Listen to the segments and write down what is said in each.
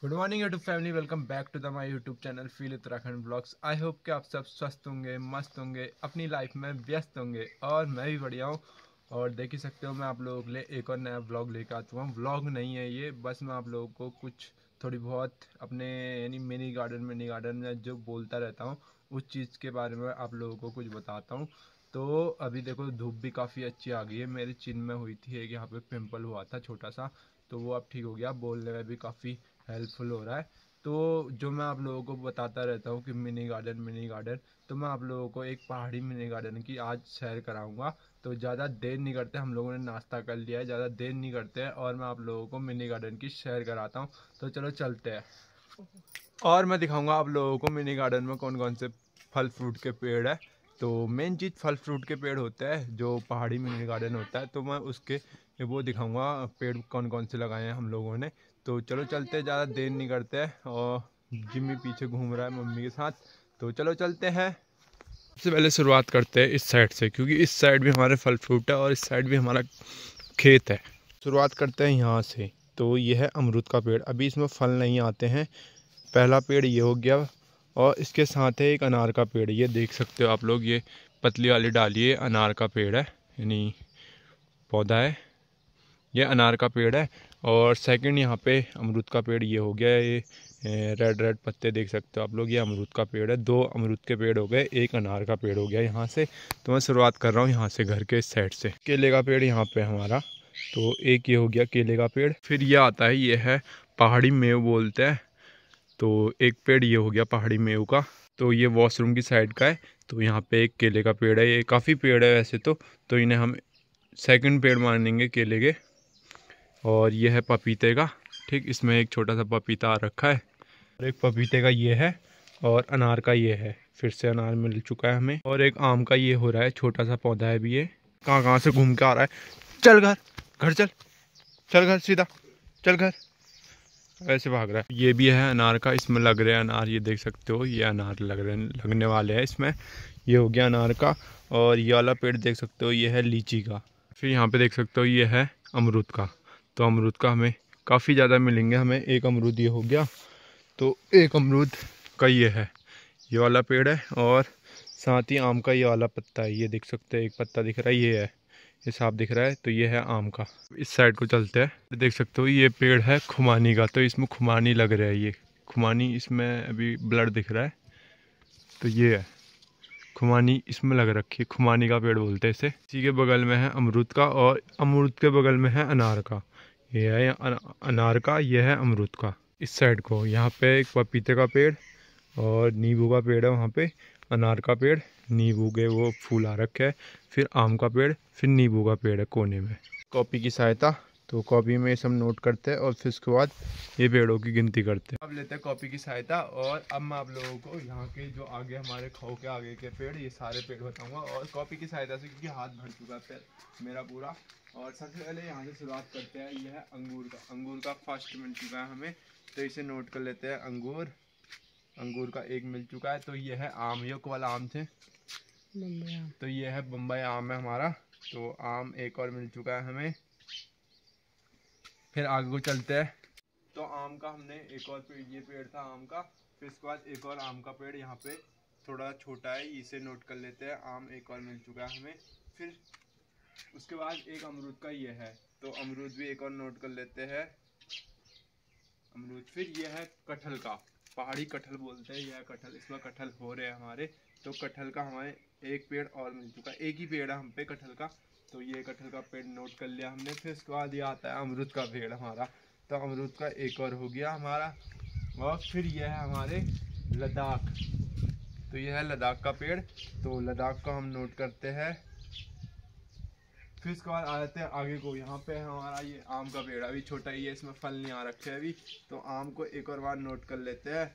good morning YouTube family welcome back to the my YouTube channel feel Uttarakhand blogs I hope कि आप सब स्वस्थ होंगे मस्त होंगे अपनी लाइफ में व्यस्त होंगे और मैं भी बढ़िया हूँ और देख ही सकते हो मैं आप लोगों के लिए एक और नया ब्लॉग लेकर आता हूँ ब्लॉग नहीं है ये बस मैं आप लोगों को कुछ थोड़ी बहुत अपने यानी मिनी गार्डन मिनी गार्डन में जो बोलता रहता हूँ उस चीज़ के बारे में आप लोगों को कुछ बताता हूँ तो अभी देखो धूप भी काफ़ी अच्छी आ गई है मेरे चिन में हुई थी एक यहाँ पे पिंपल हुआ था छोटा सा तो वो अब ठीक हो गया बोलने में भी काफ़ी हेल्पफुल हो रहा है तो जो मैं आप लोगों को बताता रहता हूँ कि मिनी गार्डन मिनी गार्डन तो मैं आप लोगों को एक पहाड़ी मिनी गार्डन की आज सैर कराऊंगा तो ज़्यादा देर नहीं करते हम लोगों ने नाश्ता कर लिया है ज़्यादा देर नहीं करते हैं और मैं आप लोगों को मिनी गार्डन की सैर कराता हूँ तो चलो चलते हैं और मैं दिखाऊँगा आप लोगों को मिनी गार्डन में कौन कौन से फल फ्रूट के पेड़ है तो मेन चीज़ फल फ्रूट के पेड़ होते हैं जो पहाड़ी मिनी गार्डन होता है तो मैं उसके वो दिखाऊंगा पेड़ कौन कौन से लगाए हैं हम लोगों ने तो चलो चलते ज़्यादा देर नहीं करते और जिम्मी पीछे घूम रहा है मम्मी के साथ तो चलो चलते हैं सबसे पहले शुरुआत करते हैं इस साइड से क्योंकि इस साइड भी हमारे फल फ्रूट है और इस साइड भी हमारा खेत है शुरुआत करते हैं यहाँ से तो ये है अमरूद का पेड़ अभी इसमें फल नहीं आते हैं पहला पेड़ ये हो गया और इसके साथ है एक अनार का पेड़ ये देख सकते हो आप लोग ये पतली वाली डालिए अनार का पेड़ है यानी पौधा है ये अनार का पेड़ है और सेकंड यहाँ पे अमरूद का पेड़ ये हो गया है ये रेड रेड पत्ते देख सकते हो आप लोग ये अमरूद का पेड़ है दो अमरूद के पेड़ हो गए एक अनार का पेड़ हो गया यहाँ से तो मैं शुरुआत कर रहा हूँ यहाँ से घर के साइड से केले का पेड़ यहाँ पे हमारा तो एक ये हो गया केले का पेड़ फिर ये आता है ये है पहाड़ी मेव बोलते हैं तो एक पेड़ ये हो गया पहाड़ी मेव का तो ये वॉशरूम की साइड का है तो यहाँ पे एक केले का पेड़ है ये काफ़ी पेड़ है वैसे तो तो इन्हें हम सेकंड पेड़ मानेंगे केले के और ये है पपीते का ठीक इसमें एक छोटा सा पपीता रखा है और एक पपीते का ये है और अनार का ये है फिर से अनार मिल चुका है हमें और एक आम का ये हो रहा है छोटा सा पौधा है भी ये कहाँ कहाँ से घूम के आ रहा है चल घर घर चल चल घर सीधा चल घर ऐसे भाग रहा है ये भी है अनार का इसमें लग रहे हैं अनार ये देख सकते हो ये अनार लग रहे लगने वाले हैं इसमें ये हो गया अनार का और ये वाला पेड़ देख सकते हो ये है लीची का फिर यहाँ पे देख सकते हो ये है अमरूद का तो अमरूद का हमें काफ़ी ज़्यादा मिलेंगे हमें एक अमरूद ये हो गया तो एक अमरूद का ये है ये वाला पेड़ है और साथ ही आम का ये वाला पत्ता है ये देख सकते हैं एक पत्ता दिख रहा है ये है ये साफ दिख रहा है तो ये है आम का इस साइड को चलते हैं देख सकते हो ये पेड़ है खुमानी का तो इसमें खुमानी लग रहा है ये खुमानी इसमें अभी ब्लड दिख रहा है तो ये है खुमानी इसमें लग रखी है खुमानी का पेड़ बोलते हैं इसे इसी के बगल में है अमरूद का और अमरूद के बगल में है अनार का ये है अनार का ये है अमरूद का इस साइड को यहाँ पे एक पपीते का पेड़ और नींबू का पेड़ है वहाँ पे अनार का पेड़ नींबू के वो फूल आ रखे है फिर आम का पेड़ फिर नींबू का पेड़ है कोने में कॉपी की सहायता तो कॉपी में ये सब नोट करते हैं और फिर उसके बाद ये पेड़ों की गिनती करते हैं अब लेते हैं कॉपी की सहायता और अब मैं आप लोगों को यहाँ के जो आगे हमारे खाओ के आगे के पेड़ ये सारे पेड़ बताऊँगा और कॉपी की सहायता से क्योंकि हाथ भर चुका है मेरा पूरा और सबसे पहले यहाँ से शुरुआत करते हैं यह है अंगूर का अंगूर का फर्स्ट मिल चुका है हमें तो इसे नोट कर लेते हैं अंगूर अंगूर का एक मिल चुका है तो यह है आम योक वाला आम थे तो यह है बम्बई आम है हमारा तो आम एक और मिल चुका है हमें फिर आगे को चलते हैं तो आम का हमने एक और पेड़ ये पेड़ था आम का फिर इसके बाद एक और आम का पेड़ यहाँ पे थोड़ा छोटा है इसे नोट कर लेते हैं आम एक और मिल चुका है हमें फिर उसके बाद एक अमरूद का ये है तो अमरूद भी एक और नोट कर लेते हैं अमरूद फिर यह है कटहल का पहाड़ी कटहल बोलते हैं यह कटहल इसमें कटहल हो रहे हैं हमारे तो कटहल का हमारे एक पेड़ और मिल चुका है एक ही पेड़ है हम पे कटहल का तो ये कटहल का पेड़ नोट कर लिया हमने फिर उसके बाद ये आता है अमरूद का पेड़ हमारा तो अमरूद का एक और हो गया हमारा और फिर यह है हमारे लद्दाख तो यह है लद्दाख का पेड़ तो लद्दाख का हम नोट करते हैं फिर उसके बाद आ जाते हैं आगे को यहाँ पे हमारा ये आम का पेड़ अभी छोटा ही है इसमें फल नहीं आ रखे अभी तो आम को एक और बार नोट कर लेते हैं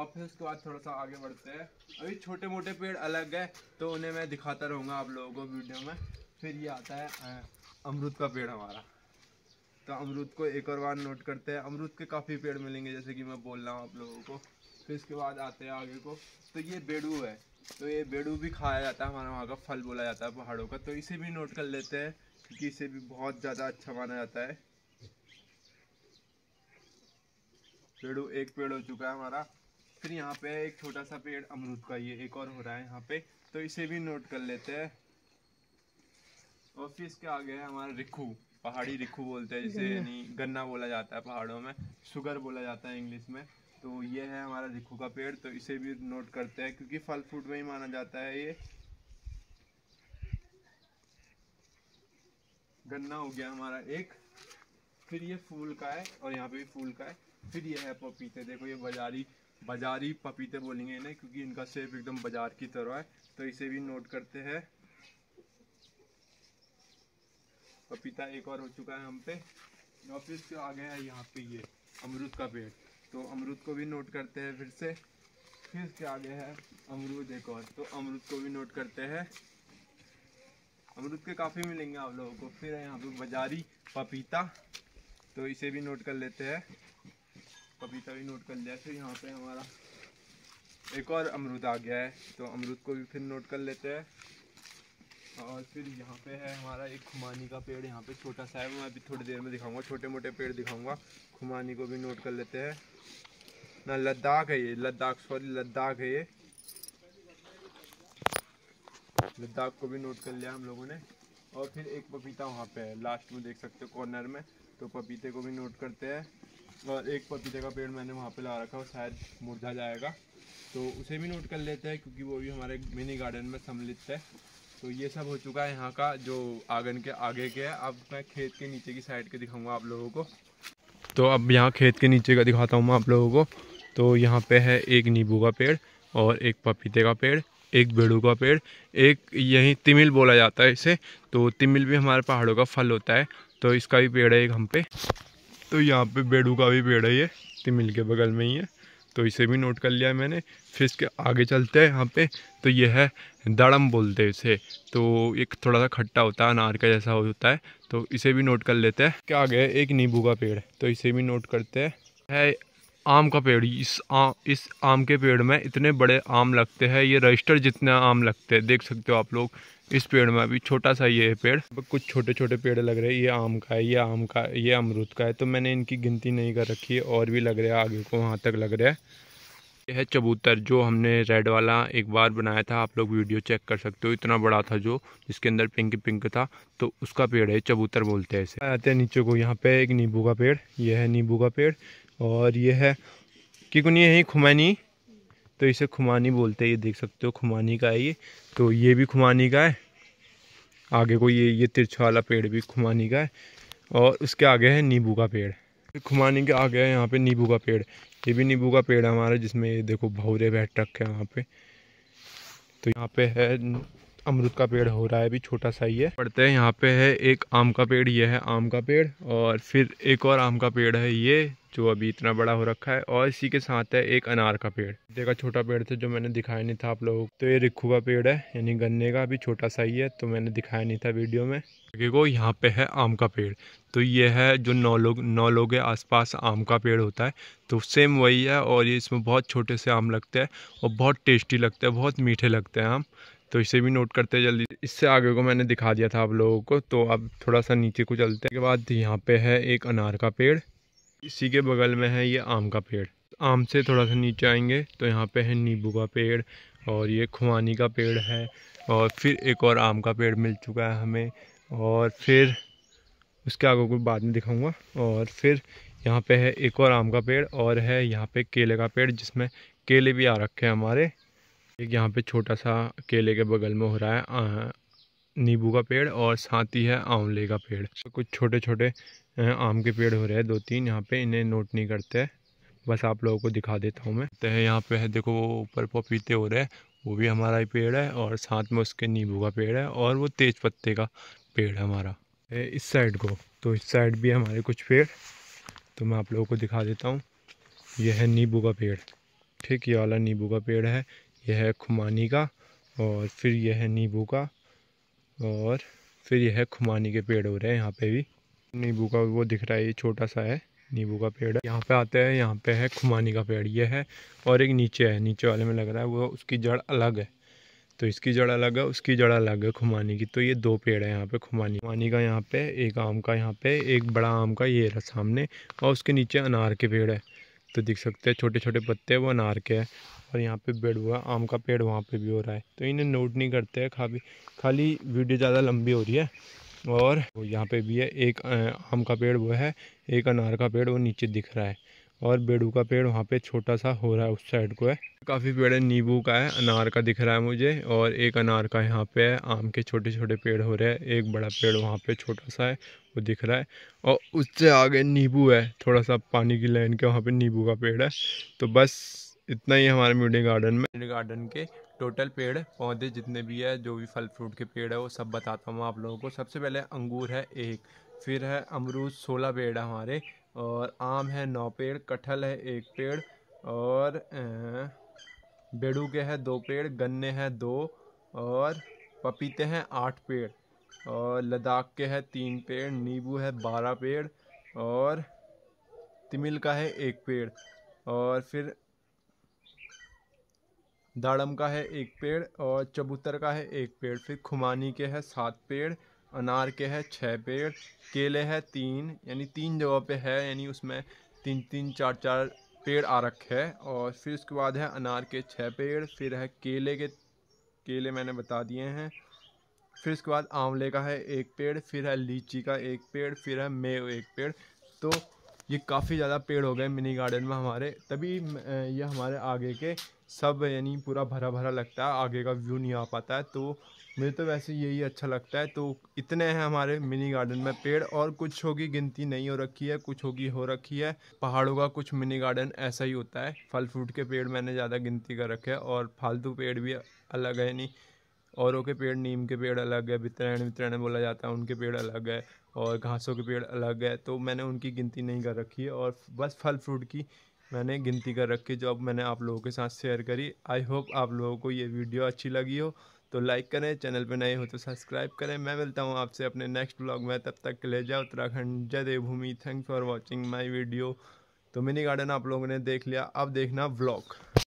और फिर उसके बाद थोड़ा सा आगे बढ़ते हैं अभी छोटे मोटे पेड़ अलग है तो उन्हें मैं दिखाता रहूँगा आप लोगों को वीडियो में फिर ये आता है अमरूद का पेड़ हमारा तो अमरूद को एक और बार नोट करते हैं अमरूद के काफ़ी पेड़ मिलेंगे जैसे कि मैं बोल रहा हूँ आप लोगों को फिर इसके बाद आते हैं आगे को तो ये बेड़ू है तो ये बेड़ू भी खाया जाता है हमारे वहाँ का फल बोला जाता है पहाड़ों का तो इसे भी नोट कर लेते हैं क्योंकि इसे भी बहुत ज़्यादा अच्छा माना जाता है पेड़ एक पेड़ हो चुका है हमारा फिर यहाँ पे एक छोटा सा पेड़ अमरूद का ये एक और हो रहा है यहाँ पे तो इसे भी नोट कर लेते हैं और फिर इसके आगे है हमारा रिखू पहाड़ी रिखू बोलते हैं जिसे यानी गन्ना बोला जाता है पहाड़ों में शुगर बोला जाता है इंग्लिश में तो ये है हमारा रिखू का पेड़ तो इसे भी नोट करते हैं क्योंकि फल फ्रूट में ही माना जाता है ये गन्ना हो गया हमारा एक फिर ये फूल का है और यहाँ पे भी फूल का है फिर ये है पपीते देखो ये बाजारी बाजारी पपीते बोलेंगे इन्हें क्योंकि इनका सेप एकदम बाजार की तरह है तो इसे भी नोट करते हैं पपीता एक और हो चुका है हम पे और फिर गया है यहाँ पे ये अमरुद का पेड़ तो अमरूद को भी नोट करते हैं फिर से फिर इसके आगे है अमरूद एक और तो अमरूद को भी नोट करते हैं अमरूद के काफ़ी मिलेंगे आप लोगों को फिर है यहाँ पे बाजारी पपीता तो इसे भी नोट कर लेते हैं पपीता भी नोट कर लिया फिर यहाँ पे हमारा एक और अमरूद आ गया है तो अमरूद को भी फिर नोट कर लेते हैं और फिर यहाँ पे है हमारा एक खुमानी का पेड़ यहाँ पे छोटा सा है मैं अभी थोड़ी देर में दिखाऊंगा छोटे मोटे पेड़ दिखाऊंगा खुमानी को भी नोट कर लेते हैं ना लद्दाख है ये लद्दाख सॉरी लद्दाख है ये लद्दाख को भी नोट कर लिया हम लोगों ने और फिर एक पपीता वहाँ पे है लास्ट में देख सकते हो कॉर्नर में तो पपीते को भी नोट करते हैं और एक पपीते का पेड़ मैंने वहाँ पे ला रखा है शायद मुरझा जाएगा तो उसे भी नोट कर लेते हैं क्योंकि वो भी हमारे मिनी गार्डन में सम्मिलित है तो ये सब हो चुका है यहाँ का जो आंगन के आगे के है अब मैं खेत के नीचे की साइड के दिखाऊंगा आप लोगों को तो अब यहाँ खेत के नीचे का दिखाता हूँ मैं आप लोगों को तो यहाँ पे है एक नींबू का पेड़ और एक पपीते का पेड़ एक बेड़ू का पेड़ एक यही तिमिल बोला जाता है इसे तो तिमिल भी हमारे पहाड़ों का फल होता है तो इसका भी पेड़ है एक हम पे तो यहाँ पे बेड़ू का भी पेड़ है ये तिमिल के बगल में ही है तो इसे भी नोट कर लिया मैंने फिर इसके आगे चलते हैं यहाँ पे तो ये है दड़म बोलते हैं इसे तो एक थोड़ा सा खट्टा होता है अनार का जैसा होता है तो इसे भी नोट कर लेते हैं क्या आ गया एक नींबू का पेड़ तो इसे भी नोट करते हैं है आम का पेड़ इस आम इस आम के पेड़ में इतने बड़े आम लगते हैं ये रजिस्टर जितने आम लगते हैं देख सकते हो आप लोग इस पेड़ में अभी छोटा सा ये है पेड़ कुछ छोटे छोटे पेड़ लग रहे हैं ये आम का है ये आम का ये अमरूद का है तो मैंने इनकी गिनती नहीं कर रखी है और भी लग रहा है आगे को वहाँ तक लग रहा है यह है चबूतर जो हमने रेड वाला एक बार बनाया था आप लोग वीडियो चेक कर सकते हो इतना बड़ा था जो जिसके अंदर पिंक पिंक था तो उसका पेड़ है चबूतर बोलते हैं इसे आते हैं नीचे को यहाँ पे एक नींबू का पेड़ यह है नींबू का पेड़ और यह है कि कुनी यही खुमानी तो इसे खुमानी बोलते हैं ये देख सकते हो खुमानी का है ये तो ये भी खुमानी का है आगे को ये ये तिरछा वाला पेड़ भी खुमानी का है और उसके आगे है नींबू का पेड़ खुमानी के आ गया यहाँ पे नींबू का पेड़ ये भी नींबू का पेड़ है हमारा जिसमें ये देखो भौरे बैठ रखे हैं यहाँ पे तो यहाँ पे है अमरुद का पेड़ हो रहा है अभी छोटा सा ही है पढ़ते हैं यहाँ पे है एक आम का पेड़ ये है आम का पेड़ और फिर एक और आम का पेड़ है ये जो अभी इतना बड़ा हो रखा है और इसी के साथ है एक अनार का पेड़ देखा छोटा पेड़ था जो मैंने दिखाया नहीं था आप लोगों को तो ये रिक्खू का पेड़ है यानी गन्ने का अभी छोटा सा ही है तो मैंने दिखाया नहीं था वीडियो में देखो यहाँ पे है आम का पेड़ तो ये है जो नौ लोग नौ लोग के आसपास आम का पेड़ होता है तो सेम वही है और ये इसमें बहुत छोटे से आम लगते हैं और बहुत टेस्टी लगते हैं बहुत मीठे लगते हैं आम तो इसे भी नोट करते हैं जल्दी इससे आगे को मैंने दिखा दिया था आप लोगों को तो अब थोड़ा सा नीचे को चलते के बाद यहाँ पे है एक अनार का पेड़ इसी के बगल में है ये आम का पेड़ आम से थोड़ा सा नीचे आएंगे तो यहाँ पे है नींबू का पेड़ और ये खुवानी का पेड़ है और फिर एक और आम का पेड़ मिल चुका है हमें और फिर उसके आगे को बाद में दिखाऊँगा और फिर यहाँ पे है एक और आम का पेड़ और है यहाँ पे केले का पेड़ जिसमें केले भी आ रखे हैं हमारे एक यहाँ पे छोटा सा केले के बगल में हो रहा है नींबू का पेड़ और साथ ही है आंवले का पेड़ कुछ छोटे छोटे आम के पेड़ हो रहे हैं दो तीन यहाँ पे इन्हें नोट नहीं करते बस आप लोगों को दिखा देता हूँ मैं तो यहाँ पे है देखो वो ऊपर पपीते हो रहे हैं वो भी हमारा ही पेड़ है और साथ में उसके नींबू का पेड़ है और वो तेज पत्ते का पेड़ है हमारा इस साइड को तो इस साइड भी हमारे कुछ पेड़ तो मैं आप लोगों को दिखा देता हूँ यह है नींबू का पेड़ ठीक ये वाला नींबू का पेड़ है यह है खुमानी का और फिर यह है नींबू का और फिर यह है खुमानी के पेड़ हो रहे हैं यहाँ पे भी नींबू का वो दिख रहा है ये छोटा सा है नींबू का पेड़ है यहाँ पे आता है यहाँ पे है खुमानी का पेड़ ये है और एक नीचे है नीचे वाले में लग रहा है वो उसकी जड़ अलग है तो इसकी जड़ अलग है उसकी जड़ अलग है खुमानी की तो ये दो पेड़ है यहाँ पे खुमानी खुमानी का यहाँ पे एक आम का यहाँ पे एक बड़ा आम का ये रहा सामने और उसके नीचे अनार के पेड़ है तो दिख सकते हैं छोटे छोटे पत्ते वो नार के हैं और यहाँ पे पेड़ हुआ है आम का पेड़ वहाँ पे भी हो रहा है तो इन्हें नोट नहीं करते हैं खाली खाली वीडियो ज़्यादा लंबी हो रही है और यहाँ पे भी है एक आम का पेड़ वो है एक अनार का पेड़ वो नीचे दिख रहा है और बेड़ू का पेड़ वहाँ पे छोटा सा हो रहा है उस साइड को है काफ़ी पेड़ है नींबू का है अनार का दिख रहा है मुझे और एक अनार का यहाँ पे है आम के छोटे छोटे पेड़ हो रहे हैं एक बड़ा पेड़ वहाँ पे छोटा सा है वो दिख रहा है और उससे आगे नींबू है थोड़ा सा पानी की लाइन के वहाँ पे नींबू का पेड़ है तो बस इतना ही हमारे म्यूडी गार्डन में म्यूडी गार्डन के टोटल पेड़ पौधे जितने भी है जो भी फल फ्रूट के पेड़ है वो सब बताता हूँ आप लोगों को सबसे पहले अंगूर है एक फिर है अमरूद सोलह पेड़ है हमारे और आम है नौ पेड़ कटहल है एक पेड़ और बेड़ू के हैं दो पेड़ गन्ने हैं दो और पपीते हैं आठ पेड़ और लद्दाख के हैं तीन पेड़ नींबू है बारह पेड़ और तिमिल का है एक पेड़ और फिर दाड़म का है एक पेड़ और चबूतर का है एक पेड़ फिर खुमानी के है सात पेड़ अनार के है छः पेड़ केले है तीन यानी तीन जगह पे है यानी उसमें तीन तीन चार चार पेड़ आ रखे है और फिर उसके बाद है अनार के छः पेड़ फिर है केले के केले मैंने बता दिए हैं फिर उसके बाद आंवले का है एक पेड़ फिर है लीची का एक पेड़ फिर है मेव एक पेड़ तो ये काफ़ी ज़्यादा पेड़ हो गए मिनी गार्डन में हमारे तभी ये हमारे आगे के सब यानी पूरा भरा भरा लगता है आगे का व्यू नहीं आ पाता है तो मुझे तो वैसे यही अच्छा लगता है तो इतने हैं हमारे मिनी गार्डन में पेड़ और कुछ होगी गिनती नहीं हो रखी है कुछ होगी हो रखी है पहाड़ों का कुछ मिनी गार्डन ऐसा ही होता है फल फ्रूट के पेड़ मैंने ज़्यादा गिनती कर रखे हैं और फालतू पेड़ भी अलग है नहीं औरों के पेड़ नीम के पेड़ अलग है वितरण वितरण बोला जाता है उनके पेड़ अलग है और घासों के पेड़ अलग है तो मैंने उनकी गिनती नहीं कर रखी है और बस फल फ्रूट की मैंने गिनती कर रखी जो अब मैंने आप लोगों के साथ शेयर करी आई होप आप लोगों को ये वीडियो अच्छी लगी हो तो लाइक करें चैनल पर नए हो तो सब्सक्राइब करें मैं मिलता हूँ आपसे अपने नेक्स्ट ब्लॉग में तब तक ले जाए उत्तराखंड जय Devbhoomi thanks for watching my video तो मिनी गार्डन आप लोगों ने देख लिया अब देखना ब्लॉग